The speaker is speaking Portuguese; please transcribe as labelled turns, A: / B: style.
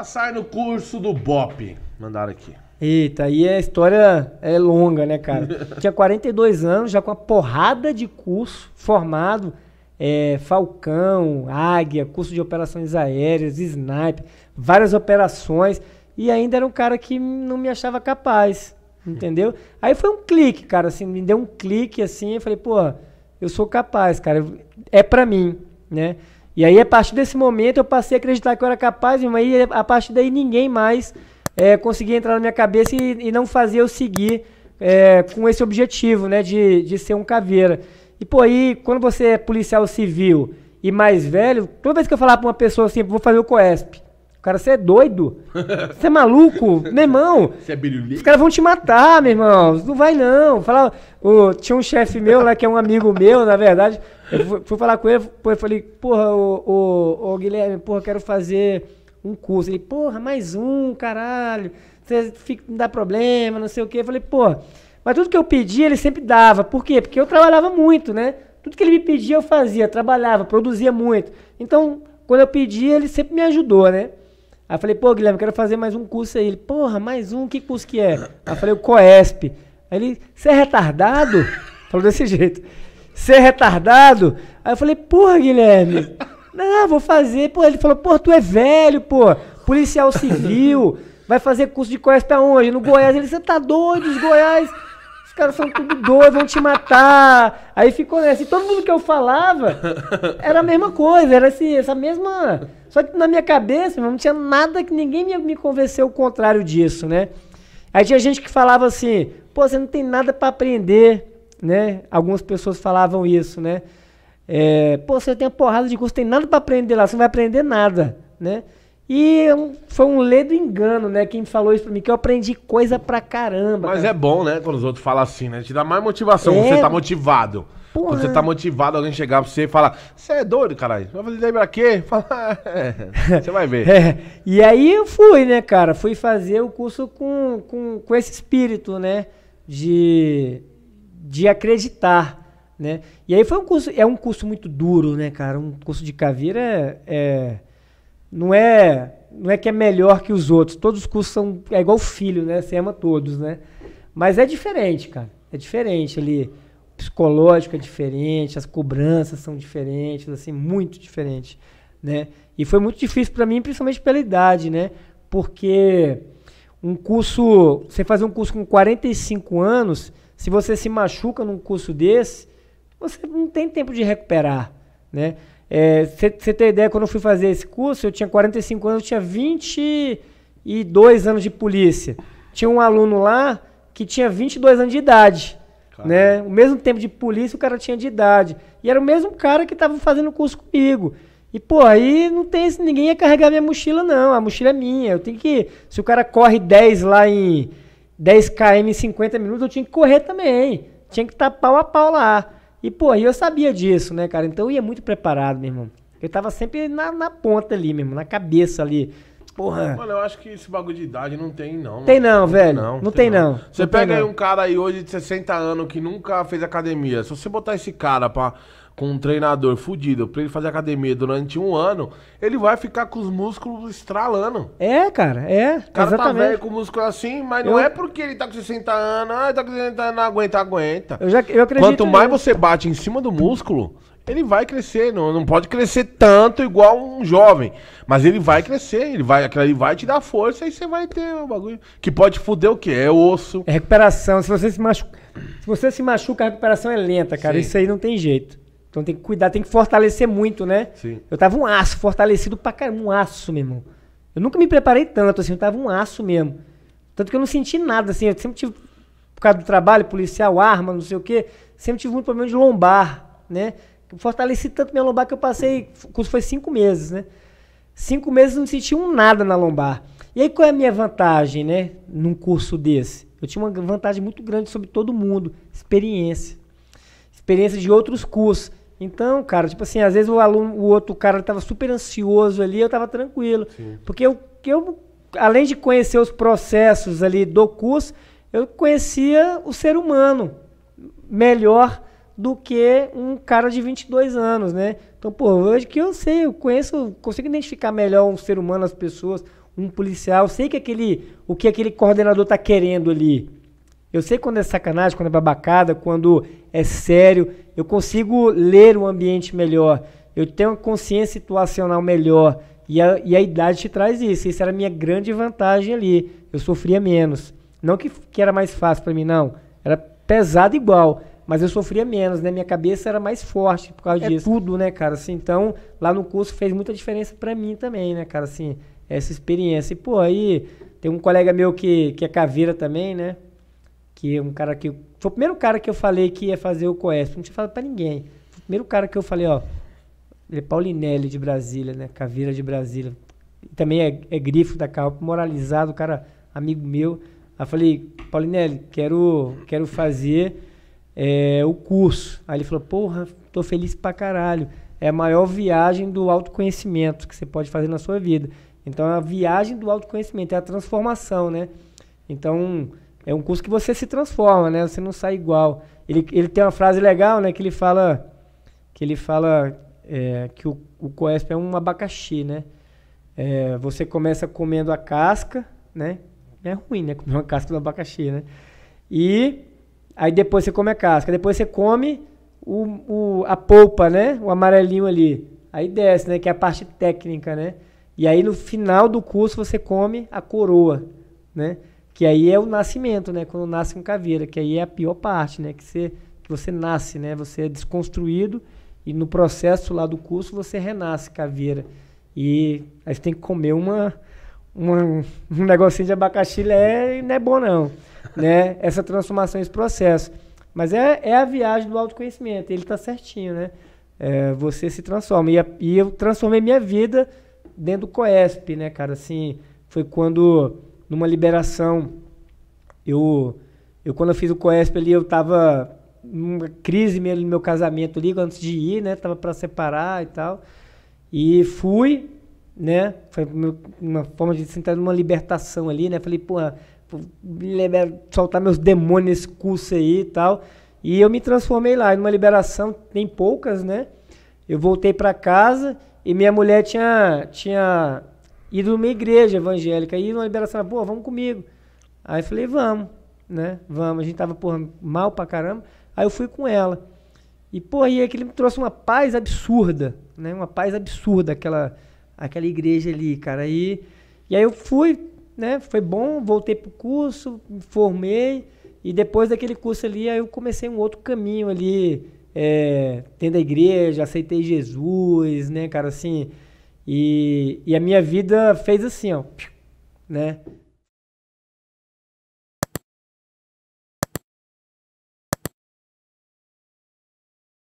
A: passar no curso do BOP? Mandaram aqui. Eita, aí a história é longa, né, cara? Tinha 42 anos, já com uma porrada de curso formado. É, Falcão, Águia, curso de operações aéreas, Snipe, várias operações. E ainda era um cara que não me achava capaz, entendeu? Aí foi um clique, cara, assim, me deu um clique, assim, eu falei, pô, eu sou capaz, cara, é para mim, né? E aí, a partir desse momento, eu passei a acreditar que eu era capaz, e aí, a partir daí, ninguém mais é, conseguia entrar na minha cabeça e, e não fazia eu seguir é, com esse objetivo, né, de, de ser um caveira. E, pô, aí, quando você é policial civil e mais velho, toda vez que eu falar pra uma pessoa assim, vou fazer o COESP, Cara, você é doido. Você é maluco? meu irmão. é Os caras vão te matar, meu irmão. Não vai não. Falava, tinha um chefe meu lá, que é um amigo meu, na verdade. Eu fui, fui falar com ele, eu falei, porra, o Guilherme, porra, quero fazer um curso. Ele, porra, mais um, caralho. Você fica, dá problema, não sei o quê. Eu falei, porra. Mas tudo que eu pedi, ele sempre dava. Por quê? Porque eu trabalhava muito, né? Tudo que ele me pedia, eu fazia, trabalhava, produzia muito. Então, quando eu pedi, ele sempre me ajudou, né? Aí eu falei, pô, Guilherme, eu quero fazer mais um curso aí. Ele, porra, mais um? Que curso que é? Aí eu falei, o COESP. Aí ele, você é retardado? Falou desse jeito. Você é retardado? Aí eu falei, porra, Guilherme. Não, vou fazer. Pô, ele falou, pô, tu é velho, pô. Policial civil. Vai fazer curso de COESP aonde? No Goiás. Ele, você tá doido, os Goiás caras são tudo doido, vão te matar. Aí ficou assim todo mundo que eu falava era a mesma coisa, era assim, essa mesma. Só que na minha cabeça não tinha nada que ninguém me, me convenceu o contrário disso, né? Aí tinha gente que falava assim: pô, você não tem nada para aprender, né? Algumas pessoas falavam isso, né? É, pô, você tem uma porrada de curso, tem nada para aprender lá, você não vai aprender nada, né? E foi um ledo engano, né? Quem falou isso pra mim, que eu aprendi coisa pra caramba. Mas
B: cara. é bom, né? Quando os outros falam assim, né? Te dá mais motivação, é... você tá motivado. Porra. Quando você tá motivado, alguém chegar pra você e falar,
A: você é doido, caralho? Eu falei, daí pra quê? Fala, é, você
B: vai ver. é.
A: E aí eu fui, né, cara? Fui fazer o curso com, com, com esse espírito, né? De, de acreditar. Né? E aí foi um curso, é um curso muito duro, né, cara? Um curso de caveira é, é não é, não é que é melhor que os outros. Todos os cursos são é igual filho, né? Você ama todos, né? Mas é diferente, cara. É diferente ali. O psicológico é diferente, as cobranças são diferentes, assim, muito diferente, né? E foi muito difícil para mim, principalmente pela idade, né? Porque um curso, você fazer um curso com 45 anos, se você se machuca num curso desse, você não tem tempo de recuperar, né? Você é, tem ideia, quando eu fui fazer esse curso, eu tinha 45 anos, eu tinha 22 anos de polícia. Tinha um aluno lá que tinha 22 anos de idade. Né? O mesmo tempo de polícia o cara tinha de idade. E era o mesmo cara que estava fazendo o curso comigo. E, pô, aí não tem ninguém ia carregar minha mochila, não. A mochila é minha. Eu tenho que. Se o cara corre 10 lá em 10 km em 50 minutos, eu tinha que correr também. Tinha que estar pau a pau lá. E, pô, eu sabia disso, né, cara? Então eu ia muito preparado, meu irmão. Eu tava sempre na, na ponta ali, meu irmão, na cabeça ali. Porra.
B: Mano, eu acho que esse bagulho de idade não tem, não. Tem não, velho. Não, não, tem, não. não. Você pega aí um cara aí hoje de 60 anos que nunca fez academia. Se você botar esse cara pra com um treinador fudido pra ele fazer academia durante um ano, ele vai ficar com os músculos estralando. É, cara, é. O cara tá exatamente. tá velho com o músculo assim, mas não eu... é porque ele tá com 60 anos, ah, tá com 60 anos, não aguenta, aguenta. Eu, já, eu acredito Quanto mais você bate em cima do músculo, ele vai crescer, não, não pode crescer tanto igual um jovem, mas ele vai crescer, ele vai, ele vai te dar força e você vai ter o bagulho que pode fuder o que é osso. É
A: recuperação, se você se machuca, se você se machuca a recuperação é lenta, cara, Sim. isso aí não tem jeito. Então tem que cuidar, tem que fortalecer muito, né? Sim. Eu tava um aço, fortalecido pra caramba, um aço, meu irmão. Eu nunca me preparei tanto, assim, eu tava um aço mesmo. Tanto que eu não senti nada, assim, eu sempre tive, por causa do trabalho, policial, arma, não sei o quê, sempre tive muito problema de lombar, né? fortaleci tanto minha lombar que eu passei, o curso foi cinco meses, né? Cinco meses não senti um nada na lombar. E aí qual é a minha vantagem, né, num curso desse? Eu tinha uma vantagem muito grande sobre todo mundo, experiência. Experiência de outros cursos então, cara, tipo assim, às vezes o aluno, o outro cara estava super ansioso ali, eu estava tranquilo. Sim. Porque eu, eu, além de conhecer os processos ali do curso, eu conhecia o ser humano melhor do que um cara de 22 anos, né? Então, pô, hoje que eu sei, eu conheço, consigo identificar melhor um ser humano, as pessoas, um policial, eu sei que aquele, o que aquele coordenador está querendo ali. Eu sei quando é sacanagem, quando é babacada, quando é sério. Eu consigo ler o ambiente melhor. Eu tenho uma consciência situacional melhor. E a, e a idade te traz isso. Isso era a minha grande vantagem ali. Eu sofria menos. Não que, que era mais fácil para mim, não. Era pesado igual. Mas eu sofria menos, né? Minha cabeça era mais forte por causa é disso. tudo, né, cara? Assim, então, lá no curso fez muita diferença para mim também, né, cara? Assim, essa experiência. E, pô, aí tem um colega meu que, que é caveira também, né? que é um cara que. Foi o primeiro cara que eu falei que ia fazer o COESP, não tinha falado para ninguém. Foi o primeiro cara que eu falei, ó. Ele é Paulinelli de Brasília, né? Caveira de Brasília. Também é, é grifo da Calp, moralizado, cara, amigo meu. Aí eu falei, Paulinelli, quero, quero fazer é, o curso. Aí ele falou, porra, tô feliz pra caralho. É a maior viagem do autoconhecimento que você pode fazer na sua vida. Então, é a viagem do autoconhecimento, é a transformação, né? Então, é um curso que você se transforma, né? Você não sai igual. Ele, ele tem uma frase legal, né? Que ele fala que ele fala é, que o, o COESP é um abacaxi, né? É, você começa comendo a casca, né? É ruim, né? Comer uma casca do abacaxi, né? E aí depois você come a casca, depois você come o, o, a polpa, né? O amarelinho ali. Aí desce, né? Que é a parte técnica, né? E aí no final do curso você come a coroa, né? Que aí é o nascimento, né? Quando nasce com caveira, que aí é a pior parte, né? Que você, que você nasce, né? Você é desconstruído e no processo lá do curso você renasce caveira. E aí você tem que comer uma, uma um negocinho de abacaxi, é, não é bom não, né? Essa transformação, esse processo. Mas é, é a viagem do autoconhecimento, ele tá certinho, né? É, você se transforma. E, a, e eu transformei minha vida dentro do COESP, né, cara? Assim, foi quando numa liberação. Eu, eu quando eu fiz o COESP ali, eu estava numa crise mesmo no meu casamento ali, antes de ir, né? Tava para separar e tal. E fui, né? Foi uma forma de sentar numa libertação ali, né? Falei, porra, soltar meus demônios nesse curso aí e tal. E eu me transformei lá, numa liberação, tem poucas, né? Eu voltei para casa e minha mulher tinha, tinha e de uma igreja evangélica. E uma liberação, pô, vamos comigo. Aí eu falei, vamos, né? Vamos. A gente tava, porra, mal pra caramba. Aí eu fui com ela. E, porra, e aquilo me trouxe uma paz absurda, né? Uma paz absurda, aquela, aquela igreja ali, cara. E, e aí eu fui, né? Foi bom, voltei pro curso, me formei. E depois daquele curso ali, aí eu comecei um outro caminho ali, é, eh, tendo a igreja, aceitei Jesus, né, cara, assim... E, e a minha vida fez assim, ó,
B: né?